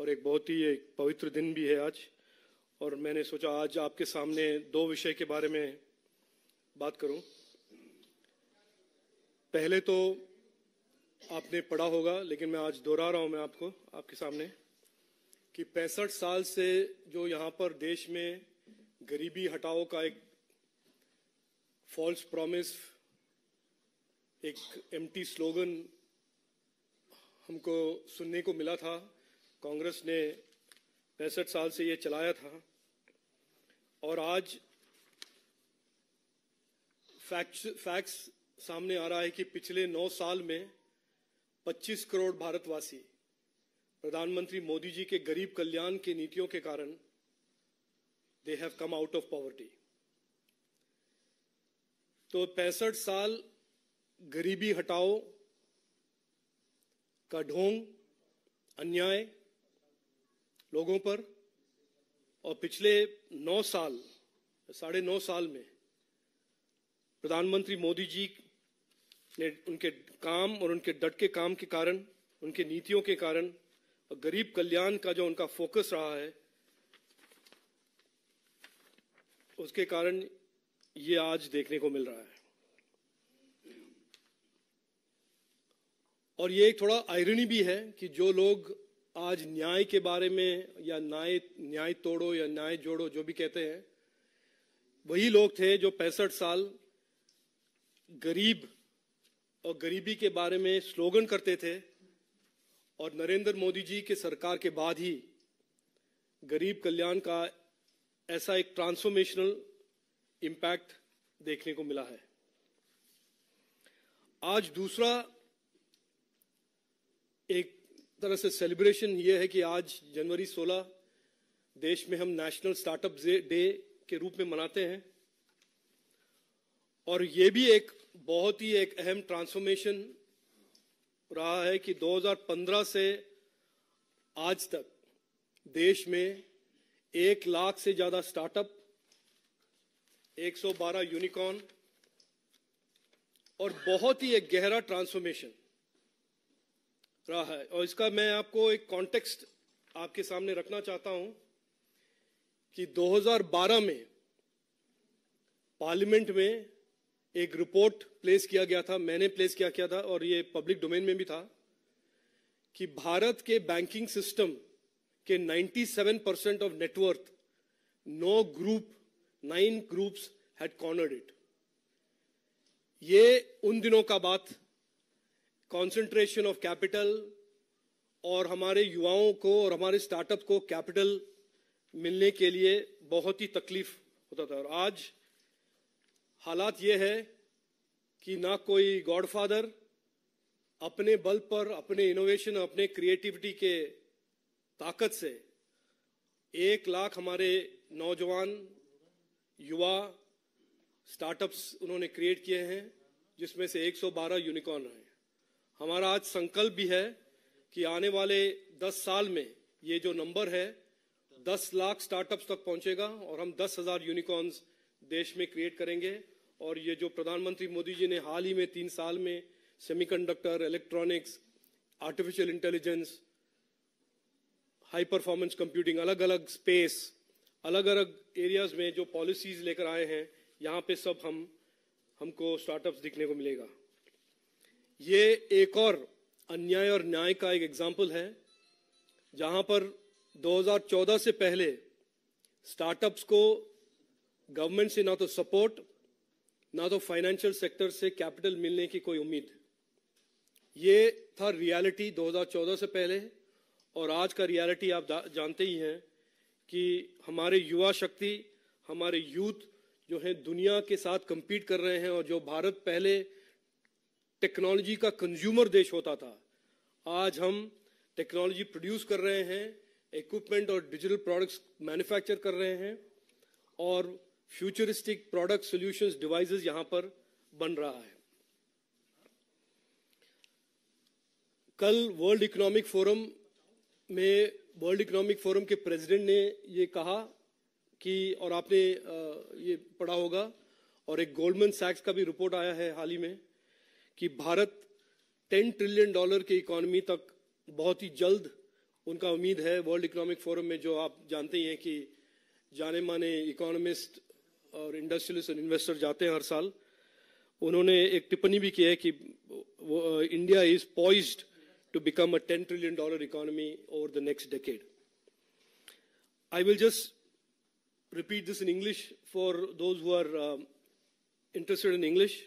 और एक बहुत ही एक पवित्र दिन भी है आज और मैंने सोचा आज आपके सामने दो विषय के बारे में बात करूं पहले तो आपने पढ़ा होगा लेकिन मैं आज दोहरा रहा हूं मैं आपको आपके सामने कि पैंसठ साल से जो यहाँ पर देश में गरीबी हटाओ का एक फॉल्स प्रॉमिस एक एम्प्टी स्लोगन हमको सुनने को मिला था कांग्रेस ने पैंसठ साल से ये चलाया था और आज फैक्ट्स फैक्ट्स सामने आ रहा है कि पिछले नौ साल में 25 करोड़ भारतवासी प्रधानमंत्री मोदी जी के गरीब कल्याण की नीतियों के कारण they have come out of poverty तो पैंसठ साल गरीबी हटाओ का ढोंग अन्याय लोगों पर और पिछले नौ साल साढ़े नौ साल में प्रधानमंत्री मोदी जी ने उनके काम और उनके डट के काम के कारण उनके नीतियों के कारण और गरीब कल्याण का जो उनका फोकस रहा है उसके कारण ये आज देखने को मिल रहा है और ये एक थोड़ा आयरनी भी है कि जो लोग आज न्याय के बारे में या न्याय न्याय तोड़ो या न्याय जोड़ो जो भी कहते हैं वही लोग थे जो पैंसठ साल गरीब और गरीबी के बारे में स्लोगन करते थे और नरेंद्र मोदी जी के सरकार के बाद ही गरीब कल्याण का ऐसा एक ट्रांसफॉर्मेशनल इम्पैक्ट देखने को मिला है आज दूसरा एक तरह से सेलिब्रेशन ये है कि आज जनवरी 16 देश में हम नेशनल स्टार्टअप डे के रूप में मनाते हैं और ये भी एक बहुत ही एक अहम ट्रांसफॉर्मेशन रहा है कि 2015 से आज तक देश में एक लाख से ज़्यादा स्टार्टअप 112 यूनिकॉर्न और बहुत ही एक गहरा ट्रांसफॉर्मेशन रहा है और इसका मैं आपको एक कॉन्टेक्स्ट आपके सामने रखना चाहता हूं कि 2012 में पार्लियामेंट में एक रिपोर्ट प्लेस किया गया था मैंने प्लेस किया किया था और ये पब्लिक डोमेन में भी था कि भारत के बैंकिंग सिस्टम के 97 percent of net worth no group nine groups had cornered it ये उन दिनों का बात कॉन्सेंट्रेशन ऑफ कैपिटल और हमारे युवाओं को और हमारे स्टार्टअप को कैपिटल मिलने के लिए बहुत ही तकलीफ होता था और आज हालात ये है कि ना कोई गॉडफादर अपने बल पर अपने इनोवेशन अपने क्रिएटिविटी के ताकत से एक लाख हमारे नौजवान युवा स्टार्टअप्स उन्होंने क्रिएट किए हैं जिसमें से 112 यूनिकॉर्न हैं हमारा आज संकल्प भी है कि आने वाले 10 साल में ये जो नंबर है 10 लाख स्टार्टअप्स तक पहुंचेगा और हम दस हजार यूनिकॉर्न्स देश में क्रिएट करेंगे और ये जो प्रधानमंत्री मोदी जी ने हाल ही में तीन साल में semiconductor electronics artificial intelligence high performance computing अलग अलग स्पेस अलग अलग एरियाज में जो पॉलिसीज लेकर आए हैं यहाँ पे सब हम हमको स्टार्टअप्स दिखने को मिलेगा ये एक और अन्याय और न्याय का एक एग्जाम्पल है जहां पर 2014 से पहले स्टार्टअप्स को गवर्नमेंट से ना तो सपोर्ट ना तो फाइनेंशियल सेक्टर से कैपिटल मिलने की कोई उम्मीद ये था रियलिटी 2014 से पहले और आज का रियलिटी आप जानते ही हैं कि हमारे युवा शक्ति हमारे यूथ जो हैं दुनिया के साथ कंपीट कर रहे हैं और जो भारत पहले टेक्नोलॉजी का कंज्यूमर देश होता था आज हम टेक्नोलॉजी प्रोड्यूस कर रहे हैं इक्विपमेंट और डिजिटल प्रोडक्ट्स मैन्युफैक्चर कर रहे हैं और फ्यूचरिस्टिक प्रोडक्ट सॉल्यूशंस डिवाइसेस यहां पर बन रहा है कल वर्ल्ड इकोनॉमिक फोरम में वर्ल्ड इकोनॉमिक फोरम के प्रेसिडेंट ने ये कहा कि और आपने ये पढ़ा होगा और एक गोल्डमैन सैक्स का भी रिपोर्ट आया है हाल ही में कि भारत 10 ट्रिलियन डॉलर के इकोनॉमी तक बहुत ही जल्द उनका उम्मीद है वर्ल्ड इकोनॉमिक फोरम में जो आप जानते ही हैं कि जाने माने इकोनॉमिस्ट और इंडस्ट्रियलिस्ट और इन्वेस्टर जाते हैं हर साल उन्होंने एक टिप्पणी भी की है कि वो India is poised to become a ten trillion dollar economy over the next decade I will just repeat this in English for those who are interested in English